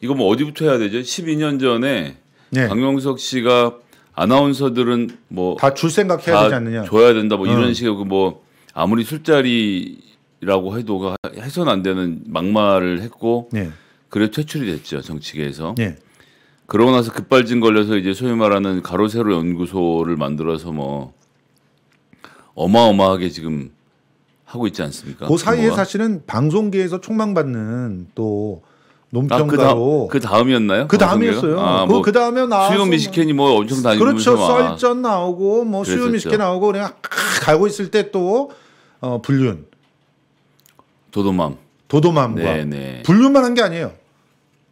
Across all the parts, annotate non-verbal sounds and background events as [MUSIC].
이거 뭐 어디부터 해야 되죠? 12년 전에 네. 강용석 씨가 아나운서들은 뭐 다 줄 생각 해야 되지 않느냐. 줘야 된다 뭐 어. 이런 식의 그 뭐 아무리 술자리라고 해도 해선 안 되는 막말을 했고 네. 그래 퇴출이 됐죠 정치계에서. 네. 그러고 나서 급발진 걸려서 이제 소위 말하는 가로세로 연구소를 만들어서 뭐 어마어마하게 지금 하고 있지 않습니까? 그 사이에 규모가? 사실은 방송계에서 총망받는 또 논평가로 아, 그, 다, 그 음이었나요그 다음이었어요. 아, 그 뭐, 그 다음에 나와서 수요 미식캔이 뭐 엄청 다니고 그렇죠. 썰전 나오고 뭐 수요 미식캔 나오고 내가 가고 있을 때 또 어, 불륜 도도맘 도도맘과 네네. 네. 불륜만 한 게 아니에요.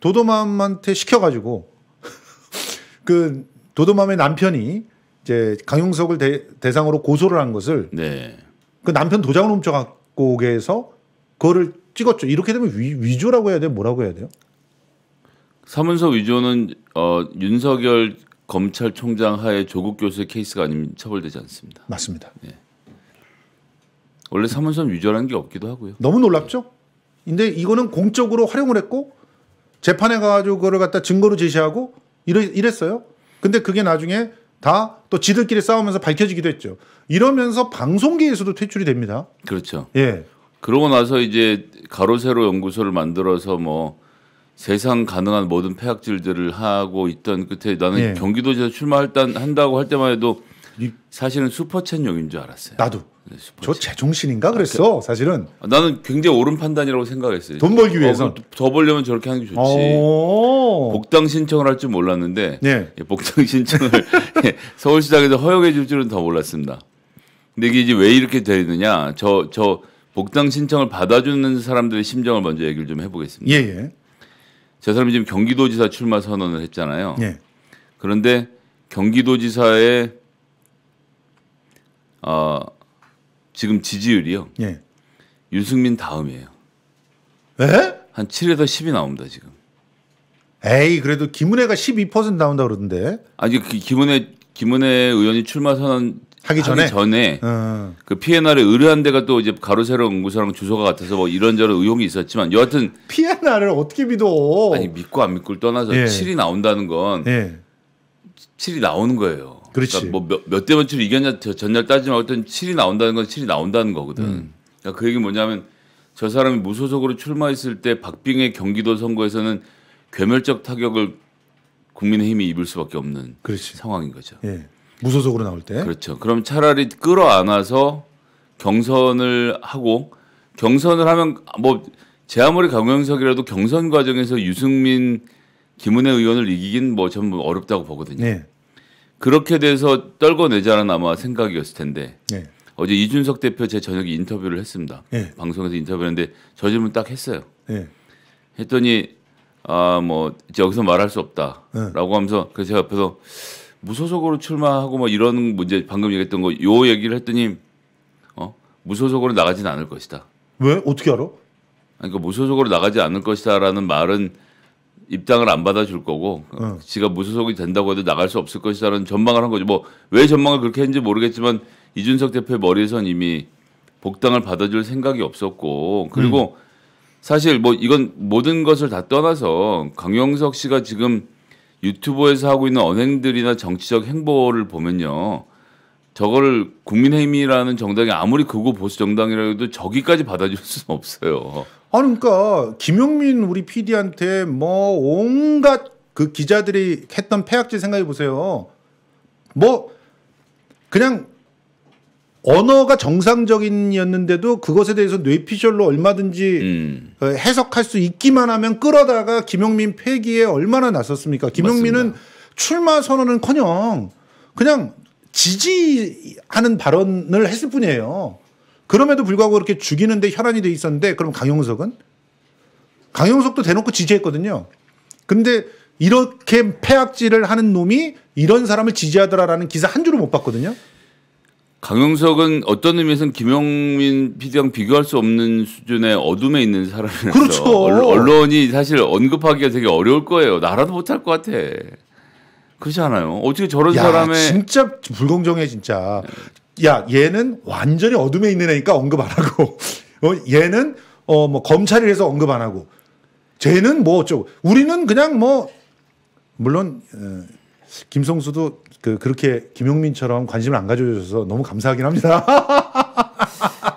도도맘한테 시켜가지고 [LAUGHS] 그 도도맘의 남편이 이제 강용석을 대, 상으로 고소를 한 것을 네. 그 남편 도장을 훔쳐갖고 오게 해서 그거를 찍었죠. 이렇게 되면 위, 조라고 해야 돼요? 뭐라고 해야 돼요? 사문서 위조는 어, 윤석열 검찰총장 하에 조국 교수의 케이스가 아니면 처벌되지 않습니다. 맞습니다. 네. 원래 사문서 위조라는 게 없기도 하고요. 너무 놀랍죠? 근데 이거는 공적으로 활용을 했고 재판에 가가지고 그걸 갖다 증거로 제시하고 이래, 이랬어요. 근데 그게 나중에 다 또 지들끼리 싸우면서 밝혀지기도 했죠. 이러면서 방송계에서도 퇴출이 됩니다. 그렇죠. 예. 그러고 나서 이제 가로세로 연구소를 만들어서 뭐 세상 가능한 모든 폐악질들을 하고 있던 끝에 나는 네. 예. 경기도에서 출마 한다고 할 때만 해도 사실은 슈퍼챗용인 줄 알았어요. 나도. 네, 저 제정신인가 아, 그 그랬어 아, 사실은. 나는 굉장히 옳은 판단이라고 생각했어요. 돈 벌기 어, 위해서. 어, 더 벌려면 저렇게 하는 게 좋지. 어. 복당 신청을 할 줄 몰랐는데 네. 복당 [LAUGHS] 신청을 서울시장에서 허용해 줄 줄은 더 몰랐습니다. 근데 이게 이제 왜 이렇게 되느냐. 저저 복당 신청을 받아주는 사람들의 심정을 먼저 얘기를 좀 해보겠습니다. 예, 예. 저 사람이 지금 경기도지사 출마 선언을 했잖아요. 예. 그런데 경기도지사의 어, 지금 지지율이요. 예. 유승민 다음이에요. 에? 한 7에서 10이 나옵니다 지금. 에이 그래도 김은혜가 12% 나온다 그러던데. 아니 그 김은혜 김은혜 의원이 출마 선언 하기 전에 하기 전에 어. 그 피에나를 의뢰한 데가 또 이제 가로세로 연구소랑 주소가 같아서 뭐 이런저런 의혹이 있었지만 여하튼 피에나을 어떻게 믿어? 아니 믿고 안 믿고를 떠나서 예. 7이 나온다는 건 예. 7이 나오는 거예요. 그렇지. 그러니까 뭐몇 대몇 칠 이겼냐 전날 따지면 어떤 7이 나온다는 건 7이 나온다는 거거든. 음. 그러니까 그 얘기 뭐냐면 저 사람이 무소속으로 출마했을 때 박빙의 경기도 선거에서는 괴멸적 타격을 국민의힘이 입을 수밖에 없는 그렇지. 상황인 거죠. 예. 무소속으로 나올 때. 그렇죠. 그럼 차라리 끌어안아서 경선을 하고 경선을 하면 뭐제 아무리 강영석이라도 경선 과정에서 유승민 김은혜 의원을 이기긴 뭐전 뭐 어렵다고 보거든요. 네. 그렇게 돼서 떨궈내자는 아마 생각이었을 텐데 네. 어제 이준석 대표 제 저녁에 인터뷰를 했습니다. 네. 방송에서 인터뷰했는데 저 질문 딱 했어요. 네. 했더니 아뭐 여기서 말할 수 없다라고 하면서 그래서 제가 옆에서 무소속으로 출마하고 뭐 이런 문제 방금 얘기했던 거 요 얘기를 했더니 어 무소속으로 나가진 않을 것이다. 왜 어떻게 알아? 그러니까 무소속으로 나가지 않을 것이다라는 말은 입당을 안 받아줄 거고 응. 지가 무소속이 된다고 해도 나갈 수 없을 것이다라는 전망을 한 거죠. 뭐왜 전망을 그렇게 했는지 모르겠지만 이준석 대표의 머리에선 이미 복당을 받아줄 생각이 없었고 그리고 음. 사실 뭐 이건 모든 것을 다 떠나서 강영석 씨가 지금 유튜버에서 하고 있는 언행들이나 정치적 행보를 보면요. 저걸 국민의힘이라는 정당이 아무리 극우 보수 정당이라 해도 저기까지 받아줄 수는 없어요. 아 그러니까 김용민 우리 PD한테 뭐 온갖 그 기자들이 했던 폐악질 생각해 보세요. 뭐 그냥 언어가 정상적인이었는데도 그것에 대해서 뇌피셜로 얼마든지 음. 어, 해석할 수 있기만 하면 끌어다가 김용민 폐기에 얼마나 나섰습니까? 김용민은 맞습니다. 출마 선언은커녕 그냥 지지하는 발언을 했을 뿐이에요. 그럼에도 불구하고 그렇게 죽이는데 혈안이 돼 있었는데 그럼 강용석은 강용석도 대놓고 지지했거든요. 근데 이렇게 폐악질을 하는 놈이 이런 사람을 지지하더라라는 기사 한 줄을 못 봤거든요. 강용석은 어떤 의미에서는 김용민 PD랑 비교할 수 없는 수준의 어둠에 있는 사람이라서 그렇죠. 언론이 사실 언급하기가 되게 어려울 거예요. 나라도 못할 것 같아. 그렇지 않아요? 어떻게 저런 야, 사람의 진짜 불공정해 진짜. 야 얘는 완전히 어둠에 있는 애니까 언급 안 하고 어, 얘는 어 뭐 검찰이 해서 언급 안 하고 쟤는 뭐 어쩌고 우리는 그냥 뭐 물론 어, 김성수도 그 그렇게 김용민처럼 관심을 안 가져주셔서 너무 감사하긴 합니다.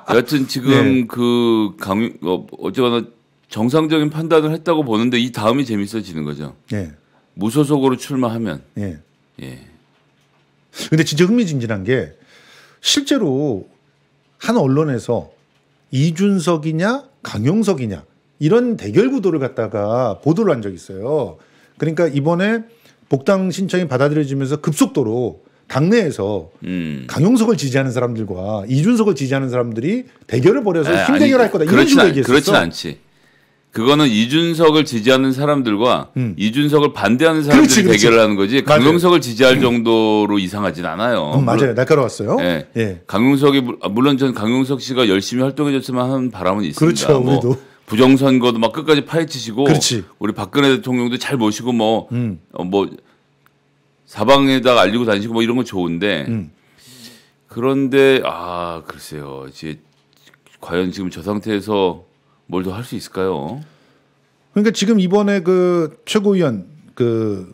[LAUGHS] 여튼 지금 네. 그강 어, 어쨌거나 정상적인 판단을 했다고 보는데 이 다음이 재밌어지는 거죠. 네. 무소속으로 출마하면. 예. 예. 근데 진짜 흥미진진한 게 실제로 한 언론에서 이준석이냐 강용석이냐 이런 대결 구도를 갖다가 보도를 한 적이 있어요. 그러니까 이번에 복당 신청이 받아들여지면서 급속도로 당내에서 음. 강용석을 지지하는 사람들과 이준석을 지지하는 사람들이 대결을 벌여서 아, 힘대결할 거다 이런 식으로 얘기했어 그렇진 않지. 그거는 이준석을 지지하는 사람들과 음. 이준석을 반대하는 사람들이 그렇지, 그렇지. 대결을 하는 거지 강용석을 맞아요. 지지할 음. 정도로 이상하진 않아요. 음, 맞아요. 날카로웠어요. 예. 예. 강용석이 물론 전 강용석 씨가 열심히 활동해줬으면 하는 바람은 있습니다. 그렇죠. 뭐 우리도. 부정선거도 막 끝까지 파헤치시고 그렇지. 우리 박근혜 대통령도 잘 모시고 뭐뭐 음. 어, 뭐 사방에다가 알리고 다니시고 뭐 이런 건 좋은데 음. 그런데 아 글쎄요 이제 과연 지금 저 상태에서 뭘 더 할 수 있을까요? 그러니까 지금 이번에 그 최고위원 그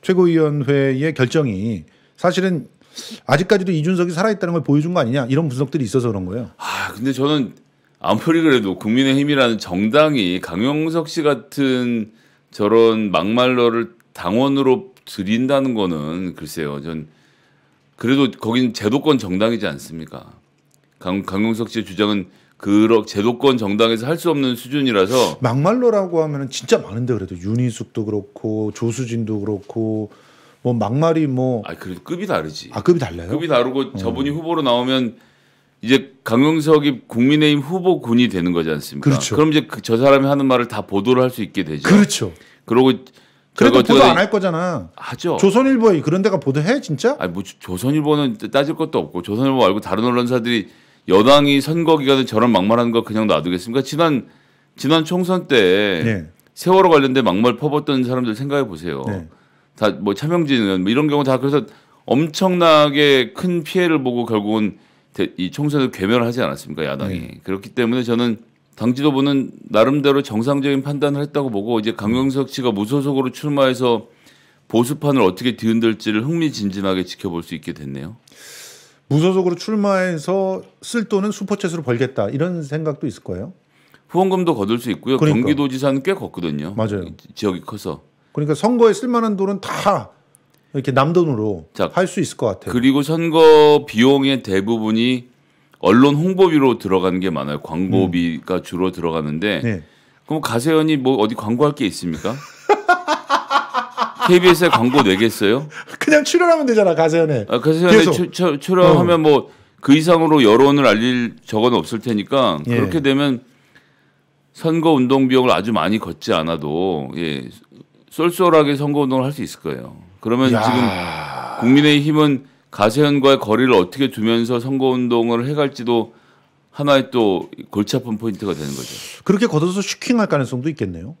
최고위원회의 결정이 사실은 아직까지도 이준석이 살아있다는 걸 보여준 거 아니냐 이런 분석들이 있어서 그런 거예요. 아 근데 저는 아무리 그래도 국민의힘이라는 정당이 강용석 씨 같은 저런 막말러를 당원으로 드린다는 거는 글쎄요. 전 그래도 거긴 제도권 정당이지 않습니까? 강, 강용석 씨의 주장은 그럭 제도권 정당에서 할 수 없는 수준이라서 막말로라고 하면은 진짜 많은데 그래도 윤희숙도 그렇고 조수진도 그렇고 뭐 막말이 뭐아 그래도 급이 다르지 아 급이 달라요 급이 다르고 어. 저분이 후보로 나오면 이제 강용석이 국민의힘 후보군이 되는 거지 않습니까? 그렇죠. 그럼 이제 그 저 사람이 하는 말을 다 보도를 할 수 있게 되죠. 그렇죠. 그러고 그래도 보도 안 할 거잖아. 하죠. 조선일보에 그런 데가 보도해 진짜? 아니 뭐 조선일보는 따질 것도 없고 조선일보 말고 다른 언론사들이 여당이 선거 기간에 저런 막말하는 거 그냥 놔두겠습니까? 지난 지난 총선 때 네. 세월호 관련된 막말 퍼붓던 사람들 생각해 보세요. 네. 다뭐 차명진 뭐 이런 경우 다 그래서 엄청나게 큰 피해를 보고 결국은 이총선을서 괴멸을 하지 않았습니까 야당이 네. 그렇기 때문에 저는 당 지도부는 나름대로 정상적인 판단을 했다고 보고 이제 강경석 씨가 무소속으로 출마해서 보수판을 어떻게 뒤흔들지를 흥미진진하게 지켜볼 수 있게 됐네요. 무소속으로 출마해서 쓸 돈은 슈퍼챗으로 벌겠다 이런 생각도 있을 거예요. 후원금도 거둘 수 있고요. 그러니까. 경기도지사는 꽤 걷거든요. 맞아요. 지역이 커서. 그러니까 선거에 쓸만한 돈은 다 이렇게 남돈으로 할 수 있을 것 같아요. 그리고 선거 비용의 대부분이 언론 홍보비로 들어가는 게 많아요. 광고비가 음. 주로 들어가는데 네. 그럼 가세현이 뭐 어디 광고할 게 있습니까? KBS에 광고 내겠어요? 그냥 출연하면 되잖아 가세현에. 아, 가세현에 추, 추, 출연하면 어. 뭐그 이상으로 여론을 알릴 저건 없을 테니까 예. 그렇게 되면 선거 운동 비용을 아주 많이 걷지 않아도 예, 쏠쏠하게 선거 운동을 할 수 있을 거예요. 그러면 야. 지금 국민의힘은 가세현과의 거리를 어떻게 두면서 선거운동을 해갈지도 하나의 또 골치 아픈 포인트가 되는 거죠. 그렇게 걷어서 슈킹할 가능성도 있겠네요.